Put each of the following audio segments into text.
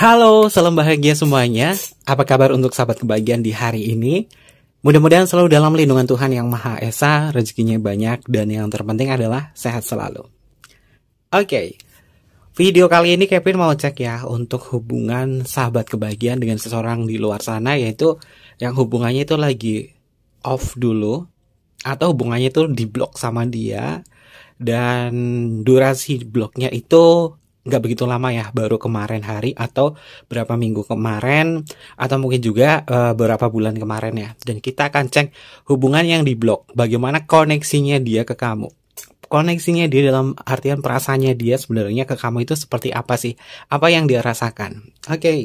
Halo, salam bahagia semuanya. Apa kabar untuk sahabat kebahagiaan di hari ini? Mudah-mudahan selalu dalam lindungan Tuhan yang Maha Esa, rezekinya banyak, dan yang terpenting adalah sehat selalu. Oke, okay. video kali ini Kevin mau cek ya untuk hubungan sahabat kebahagiaan dengan seseorang di luar sana, yaitu yang hubungannya itu lagi off dulu, atau hubungannya itu diblok sama dia, dan durasi bloknya itu nggak begitu lama ya baru kemarin hari atau berapa minggu kemarin atau mungkin juga uh, eh, berapa bulan kemarin ya dan kita akan cek hubungan yang diblok, blok bagaimana koneksinya dia ke kamu koneksinya dia dalam artian perasaannya dia sebenarnya ke kamu itu seperti apa sih? Apa yang dia rasakan? Oke. Okay.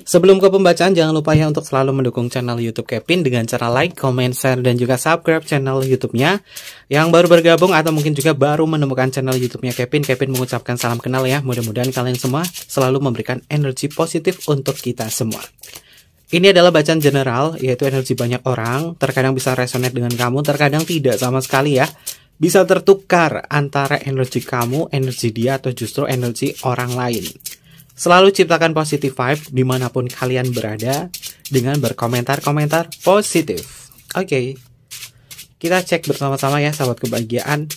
Sebelum ke pembacaan, jangan lupa ya untuk selalu mendukung channel YouTube Kevin dengan cara like, comment, share, dan juga subscribe channel YouTube-nya. Yang baru bergabung atau mungkin juga baru menemukan channel YouTube-nya Kevin, Kevin mengucapkan salam kenal ya. Mudah-mudahan kalian semua selalu memberikan energi positif untuk kita semua. Ini adalah bacaan general, yaitu energi banyak orang, terkadang bisa resonate dengan kamu, terkadang tidak sama sekali ya bisa tertukar antara energi kamu, energi dia, atau justru energi orang lain. Selalu ciptakan positive vibe dimanapun kalian berada dengan berkomentar-komentar positif. Oke, okay. kita cek bersama-sama ya sahabat kebahagiaan.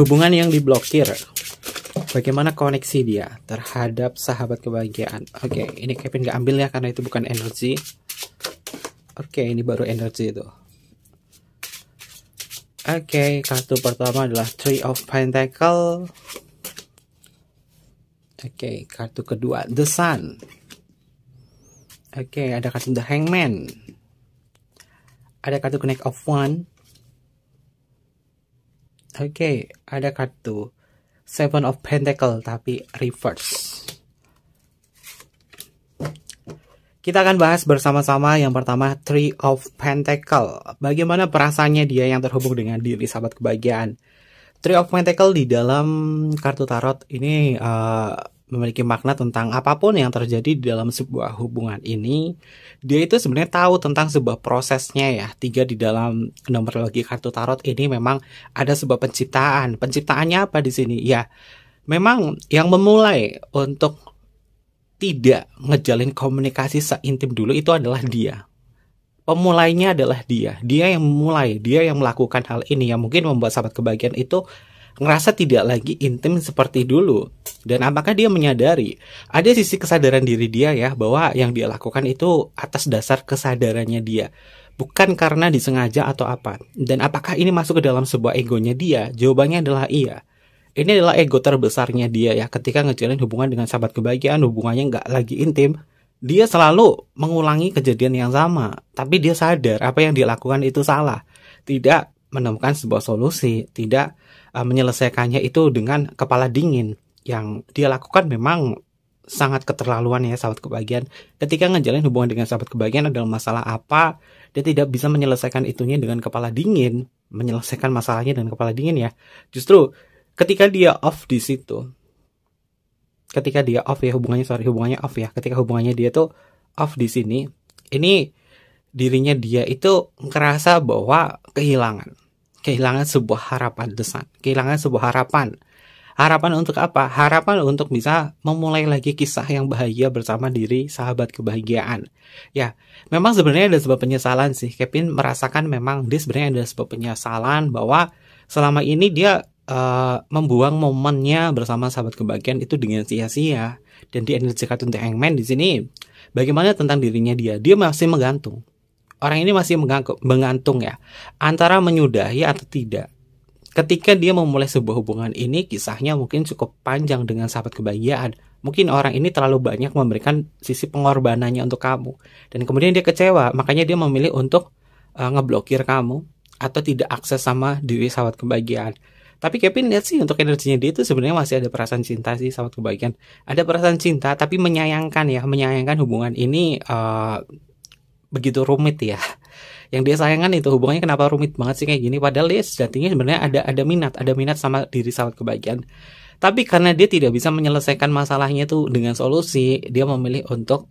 Hubungan yang diblokir, bagaimana koneksi dia terhadap sahabat kebahagiaan. Oke, okay. ini Kevin gak ambil ya karena itu bukan energi. Oke, okay, ini baru energi itu. Oke, okay, kartu pertama adalah Three of Pentacle. Oke, okay, kartu kedua The Sun. Oke, okay, ada kartu The Hangman. Ada kartu Connect of One. Oke, okay, ada kartu Seven of Pentacle tapi reverse. Kita akan bahas bersama-sama yang pertama Three of Pentacle. Bagaimana perasaannya dia yang terhubung dengan diri sahabat kebahagiaan. Three of Pentacle di dalam kartu tarot ini uh, memiliki makna tentang apapun yang terjadi di dalam sebuah hubungan ini, dia itu sebenarnya tahu tentang sebuah prosesnya ya. Tiga di dalam nomor lagi kartu tarot ini memang ada sebuah penciptaan. Penciptaannya apa di sini? Ya, memang yang memulai untuk tidak ngejalin komunikasi seintim dulu itu adalah dia. Pemulainya adalah dia. Dia yang mulai, dia yang melakukan hal ini yang mungkin membuat sahabat kebahagiaan itu ngerasa tidak lagi intim seperti dulu. Dan apakah dia menyadari? Ada sisi kesadaran diri dia ya bahwa yang dia lakukan itu atas dasar kesadarannya dia. Bukan karena disengaja atau apa. Dan apakah ini masuk ke dalam sebuah egonya dia? Jawabannya adalah iya. Ini adalah ego terbesarnya dia ya ketika ngejalin hubungan dengan sahabat kebahagiaan hubungannya nggak lagi intim. Dia selalu mengulangi kejadian yang sama, tapi dia sadar apa yang dilakukan itu salah. Tidak menemukan sebuah solusi, tidak uh, menyelesaikannya itu dengan kepala dingin. Yang dia lakukan memang sangat keterlaluan ya sahabat kebahagiaan. Ketika ngejalin hubungan dengan sahabat kebahagiaan adalah masalah apa, dia tidak bisa menyelesaikan itunya dengan kepala dingin, menyelesaikan masalahnya dengan kepala dingin ya. Justru ketika dia off di situ ketika dia off ya hubungannya sorry hubungannya off ya ketika hubungannya dia tuh off di sini ini dirinya dia itu ngerasa bahwa kehilangan kehilangan sebuah harapan desan kehilangan sebuah harapan harapan untuk apa harapan untuk bisa memulai lagi kisah yang bahagia bersama diri sahabat kebahagiaan ya memang sebenarnya ada sebuah penyesalan sih Kevin merasakan memang dia sebenarnya ada sebuah penyesalan bahwa selama ini dia uh, membuang momennya bersama sahabat kebahagiaan itu dengan sia-sia dan di energi kartun The Hangman di sini bagaimana tentang dirinya dia dia masih menggantung orang ini masih menggantung ya antara menyudahi atau tidak ketika dia memulai sebuah hubungan ini kisahnya mungkin cukup panjang dengan sahabat kebahagiaan mungkin orang ini terlalu banyak memberikan sisi pengorbanannya untuk kamu dan kemudian dia kecewa makanya dia memilih untuk uh, ngeblokir kamu atau tidak akses sama diri sahabat kebahagiaan tapi Kevin lihat sih untuk energinya dia itu sebenarnya masih ada perasaan cinta sih sama kebaikan, Ada perasaan cinta tapi menyayangkan ya, menyayangkan hubungan ini uh, begitu rumit ya. Yang dia sayangkan itu hubungannya kenapa rumit banget sih kayak gini padahal dia sejatinya sebenarnya ada ada minat, ada minat sama diri sahabat kebaikan. Tapi karena dia tidak bisa menyelesaikan masalahnya itu dengan solusi, dia memilih untuk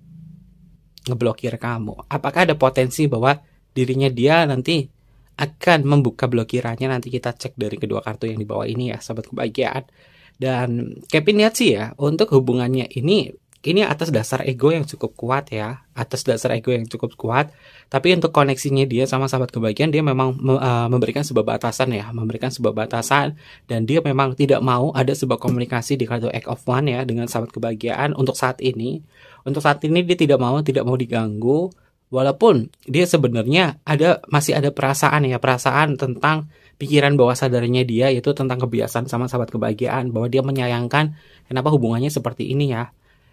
ngeblokir kamu. Apakah ada potensi bahwa dirinya dia nanti akan membuka blokirannya nanti kita cek dari kedua kartu yang di bawah ini ya sahabat kebahagiaan dan Kevin lihat sih ya untuk hubungannya ini ini atas dasar ego yang cukup kuat ya atas dasar ego yang cukup kuat tapi untuk koneksinya dia sama sahabat kebahagiaan dia memang uh, memberikan sebuah batasan ya memberikan sebuah batasan dan dia memang tidak mau ada sebuah komunikasi di kartu act of one ya dengan sahabat kebahagiaan untuk saat ini untuk saat ini dia tidak mau tidak mau diganggu walaupun dia sebenarnya ada masih ada perasaan ya perasaan tentang pikiran bawah sadarnya dia yaitu tentang kebiasaan sama sahabat kebahagiaan bahwa dia menyayangkan kenapa hubungannya seperti ini ya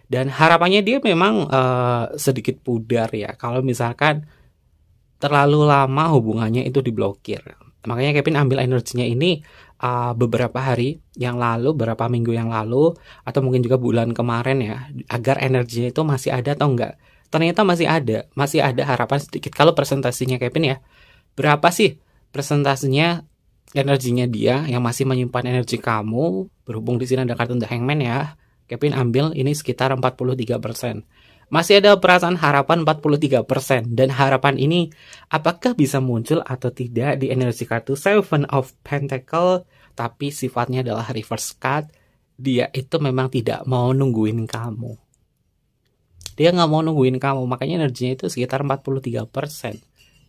dan harapannya dia memang uh, sedikit pudar ya kalau misalkan terlalu lama hubungannya itu diblokir makanya Kevin ambil energinya ini uh, beberapa hari yang lalu, beberapa minggu yang lalu, atau mungkin juga bulan kemarin ya, agar energinya itu masih ada atau enggak ternyata masih ada, masih ada harapan sedikit. Kalau presentasinya Kevin ya, berapa sih presentasinya energinya dia yang masih menyimpan energi kamu? Berhubung di sini ada kartu The Hangman ya, Kevin ambil ini sekitar 43 persen. Masih ada perasaan harapan 43% dan harapan ini apakah bisa muncul atau tidak di energi kartu Seven of Pentacle tapi sifatnya adalah reverse card. Dia itu memang tidak mau nungguin kamu dia nggak mau nungguin kamu makanya energinya itu sekitar 43%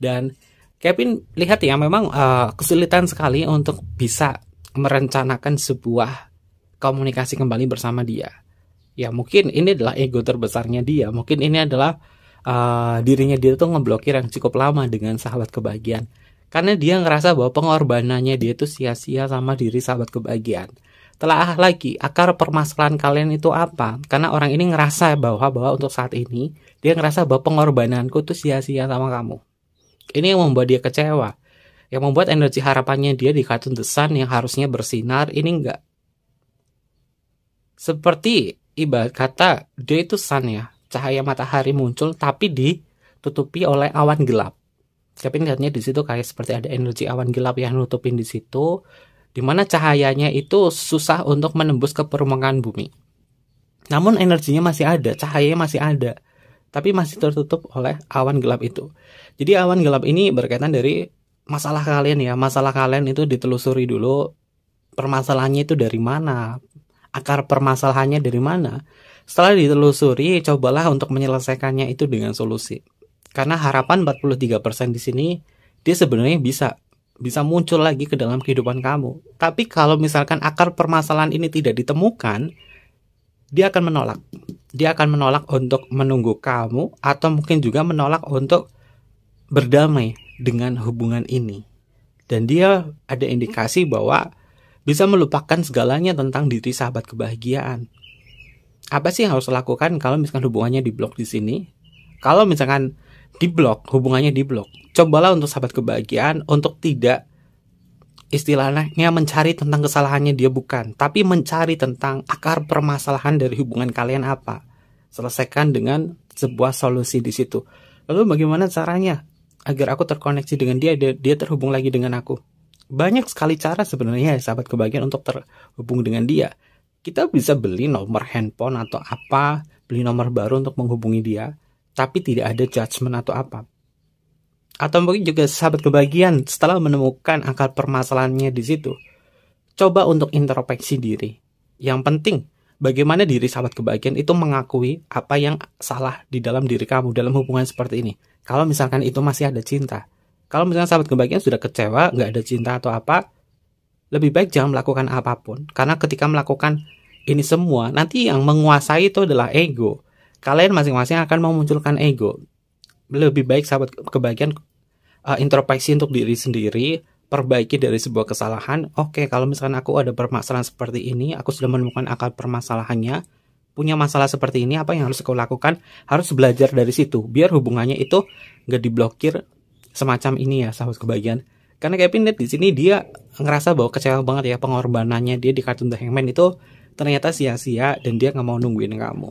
dan Kevin lihat ya memang uh, kesulitan sekali untuk bisa merencanakan sebuah komunikasi kembali bersama dia ya mungkin ini adalah ego terbesarnya dia mungkin ini adalah uh, dirinya dia tuh ngeblokir yang cukup lama dengan sahabat kebahagiaan karena dia ngerasa bahwa pengorbanannya dia itu sia-sia sama diri sahabat kebahagiaan telah lagi akar permasalahan kalian itu apa karena orang ini ngerasa bahwa bahwa untuk saat ini dia ngerasa bahwa pengorbananku itu sia-sia sama kamu ini yang membuat dia kecewa yang membuat energi harapannya dia di kartun desan yang harusnya bersinar ini enggak seperti ibarat kata dia itu sun ya cahaya matahari muncul tapi ditutupi oleh awan gelap tapi lihatnya di situ kayak seperti ada energi awan gelap yang nutupin di situ di mana cahayanya itu susah untuk menembus ke permukaan bumi. Namun energinya masih ada, cahayanya masih ada, tapi masih tertutup oleh awan gelap itu. Jadi awan gelap ini berkaitan dari masalah kalian ya, masalah kalian itu ditelusuri dulu permasalahannya itu dari mana, akar permasalahannya dari mana. Setelah ditelusuri, cobalah untuk menyelesaikannya itu dengan solusi. Karena harapan 43% di sini dia sebenarnya bisa bisa muncul lagi ke dalam kehidupan kamu. Tapi kalau misalkan akar permasalahan ini tidak ditemukan, dia akan menolak. Dia akan menolak untuk menunggu kamu atau mungkin juga menolak untuk berdamai dengan hubungan ini. Dan dia ada indikasi bahwa bisa melupakan segalanya tentang diri sahabat kebahagiaan. Apa sih yang harus dilakukan kalau misalkan hubungannya diblok di sini? Kalau misalkan di blog, hubungannya di blog. cobalah untuk sahabat kebahagiaan untuk tidak istilahnya mencari tentang kesalahannya dia bukan tapi mencari tentang akar permasalahan dari hubungan kalian apa selesaikan dengan sebuah solusi di situ lalu bagaimana caranya agar aku terkoneksi dengan dia dia terhubung lagi dengan aku banyak sekali cara sebenarnya ya, sahabat kebahagiaan untuk terhubung dengan dia kita bisa beli nomor handphone atau apa beli nomor baru untuk menghubungi dia tapi tidak ada judgement atau apa. Atau mungkin juga sahabat kebagian setelah menemukan akar permasalahannya di situ, coba untuk introspeksi diri. Yang penting, bagaimana diri sahabat kebagian itu mengakui apa yang salah di dalam diri kamu dalam hubungan seperti ini. Kalau misalkan itu masih ada cinta, kalau misalkan sahabat kebagian sudah kecewa, nggak ada cinta atau apa, lebih baik jangan melakukan apapun. Karena ketika melakukan ini semua, nanti yang menguasai itu adalah ego kalian masing-masing akan memunculkan ego. Lebih baik sahabat kebagian uh, eh, introspeksi untuk diri sendiri, perbaiki dari sebuah kesalahan. Oke, okay, kalau misalkan aku ada permasalahan seperti ini, aku sudah menemukan akar permasalahannya, punya masalah seperti ini, apa yang harus aku lakukan? Harus belajar dari situ, biar hubungannya itu nggak diblokir semacam ini ya, sahabat kebagian. Karena Kevin Net di sini dia ngerasa bahwa kecewa banget ya pengorbanannya dia di kartun The Hangman itu ternyata sia-sia dan dia nggak mau nungguin kamu.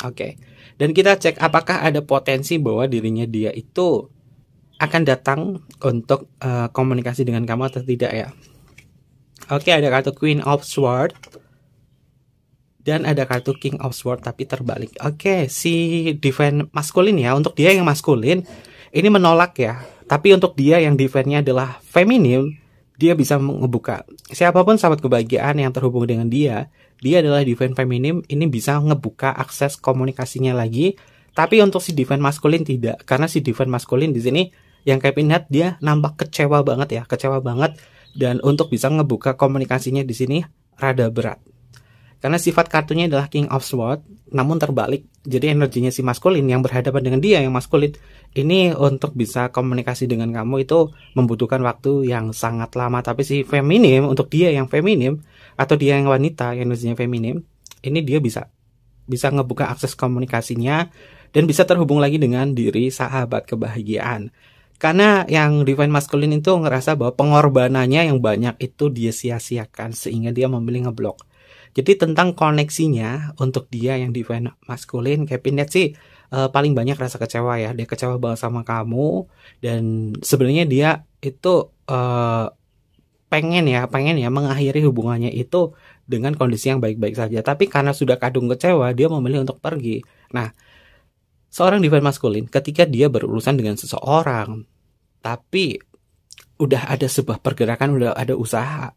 Oke. Okay dan kita cek apakah ada potensi bahwa dirinya dia itu akan datang untuk uh, komunikasi dengan kamu atau tidak ya. Oke, ada kartu Queen of Swords dan ada kartu King of Swords tapi terbalik. Oke, si defend maskulin ya untuk dia yang maskulin ini menolak ya. Tapi untuk dia yang defendnya adalah feminim, dia bisa ngebuka siapapun sahabat kebahagiaan yang terhubung dengan dia dia adalah divine feminim ini bisa ngebuka akses komunikasinya lagi tapi untuk si divine maskulin tidak karena si divine maskulin di sini yang kayak pinhat dia nampak kecewa banget ya kecewa banget dan untuk bisa ngebuka komunikasinya di sini rada berat karena sifat kartunya adalah King of swords, namun terbalik. Jadi energinya si maskulin yang berhadapan dengan dia yang maskulin ini untuk bisa komunikasi dengan kamu itu membutuhkan waktu yang sangat lama. Tapi si feminim untuk dia yang feminim atau dia yang wanita yang energinya feminim, ini dia bisa bisa ngebuka akses komunikasinya dan bisa terhubung lagi dengan diri sahabat kebahagiaan. Karena yang divine maskulin itu ngerasa bahwa pengorbanannya yang banyak itu dia sia-siakan sehingga dia memilih ngeblok jadi tentang koneksinya untuk dia yang di maskulin Kevin Net sih uh, paling banyak rasa kecewa ya. Dia kecewa banget sama kamu dan sebenarnya dia itu uh, pengen ya, pengen ya mengakhiri hubungannya itu dengan kondisi yang baik-baik saja. Tapi karena sudah kadung kecewa, dia memilih untuk pergi. Nah, seorang divine maskulin ketika dia berurusan dengan seseorang, tapi udah ada sebuah pergerakan, udah ada usaha,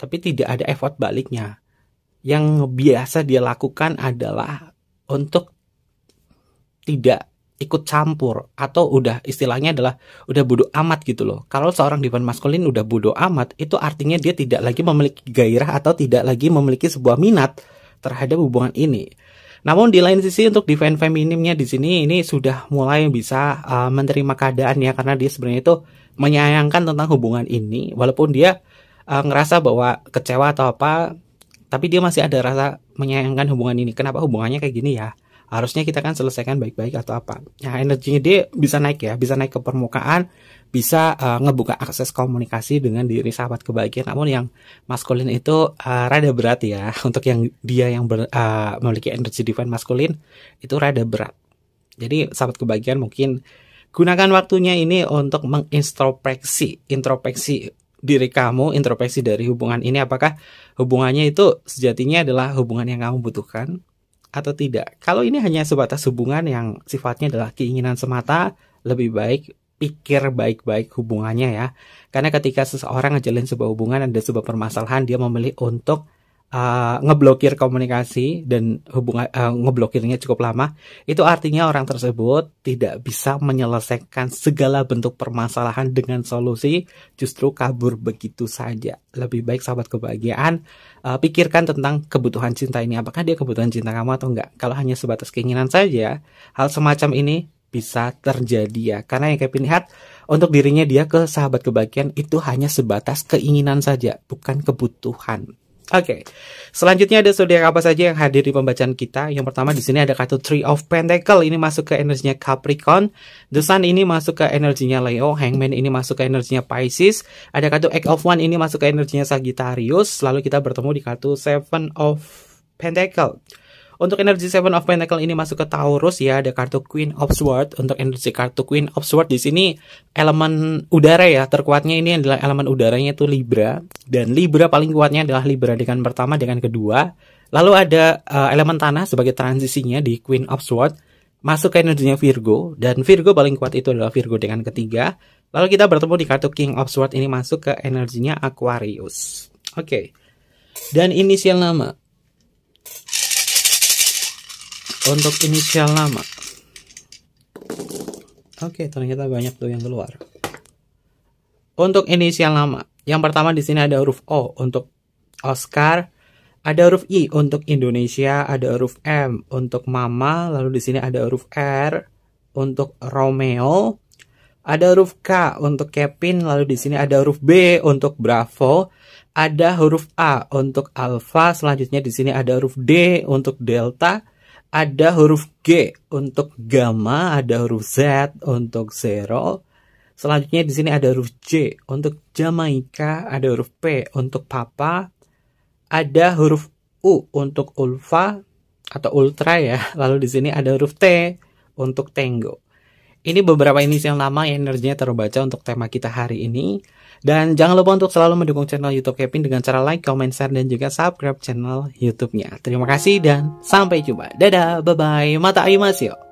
tapi tidak ada effort baliknya yang biasa dia lakukan adalah untuk tidak ikut campur atau udah istilahnya adalah udah bodoh amat gitu loh. Kalau seorang divan maskulin udah bodoh amat, itu artinya dia tidak lagi memiliki gairah atau tidak lagi memiliki sebuah minat terhadap hubungan ini. Namun di lain sisi untuk divan feminimnya di sini ini sudah mulai bisa uh, menerima ya karena dia sebenarnya itu menyayangkan tentang hubungan ini walaupun dia uh, ngerasa bahwa kecewa atau apa tapi dia masih ada rasa menyayangkan hubungan ini kenapa hubungannya kayak gini ya harusnya kita kan selesaikan baik-baik atau apa nah energinya dia bisa naik ya bisa naik ke permukaan bisa uh, ngebuka akses komunikasi dengan diri sahabat kebahagiaan namun yang maskulin itu uh, rada berat ya untuk yang dia yang ber, uh, memiliki energi divine maskulin itu rada berat jadi sahabat kebahagiaan mungkin gunakan waktunya ini untuk mengintrospeksi introspeksi diri kamu introspeksi dari hubungan ini apakah hubungannya itu sejatinya adalah hubungan yang kamu butuhkan atau tidak. Kalau ini hanya sebatas hubungan yang sifatnya adalah keinginan semata, lebih baik pikir baik-baik hubungannya ya. Karena ketika seseorang ngejalin sebuah hubungan ada sebuah permasalahan dia memilih untuk uh, ngeblokir komunikasi dan hubungan uh, eh, ngeblokirnya cukup lama, itu artinya orang tersebut tidak bisa menyelesaikan segala bentuk permasalahan dengan solusi, justru kabur begitu saja. Lebih baik sahabat kebahagiaan uh, pikirkan tentang kebutuhan cinta ini, apakah dia kebutuhan cinta kamu atau enggak. Kalau hanya sebatas keinginan saja, hal semacam ini bisa terjadi ya. Karena yang Kevin lihat untuk dirinya dia ke sahabat kebahagiaan itu hanya sebatas keinginan saja, bukan kebutuhan. Oke, okay. selanjutnya ada zodiak apa saja yang hadir di pembacaan kita. Yang pertama di sini ada kartu Three of Pentacle, ini masuk ke energinya Capricorn. The Sun ini masuk ke energinya Leo, Hangman ini masuk ke energinya Pisces. Ada kartu Eight of One ini masuk ke energinya Sagittarius. Lalu kita bertemu di kartu Seven of Pentacle. Untuk energi Seven of Pentacles ini masuk ke Taurus ya, ada kartu Queen of Swords. Untuk energi kartu Queen of Swords di sini elemen udara ya, terkuatnya ini adalah elemen udaranya itu Libra dan Libra paling kuatnya adalah Libra dengan pertama dengan kedua. Lalu ada uh, elemen tanah sebagai transisinya di Queen of Swords Masuk ke energinya Virgo dan Virgo paling kuat itu adalah Virgo dengan ketiga. Lalu kita bertemu di kartu King of Swords ini masuk ke energinya Aquarius. Oke. Okay. Dan inisial nama untuk inisial lama, oke ternyata banyak tuh yang keluar untuk inisial lama, yang pertama di sini ada huruf O untuk Oscar ada huruf I untuk Indonesia ada huruf M untuk Mama lalu di sini ada huruf R untuk Romeo ada huruf K untuk Kevin, lalu di sini ada huruf B untuk Bravo, ada huruf A untuk Alpha, selanjutnya di sini ada huruf D untuk Delta, ada huruf G untuk gamma, ada huruf Z untuk zero. Selanjutnya di sini ada huruf J untuk Jamaika, ada huruf P untuk papa, ada huruf U untuk ulfa atau ultra ya. Lalu di sini ada huruf T untuk tango. Ini beberapa inisial nama yang energinya terbaca untuk tema kita hari ini. Dan jangan lupa untuk selalu mendukung channel YouTube Kevin dengan cara like, comment, share, dan juga subscribe channel YouTube-nya. Terima kasih dan sampai jumpa. Dadah, bye-bye, mata ayu masio.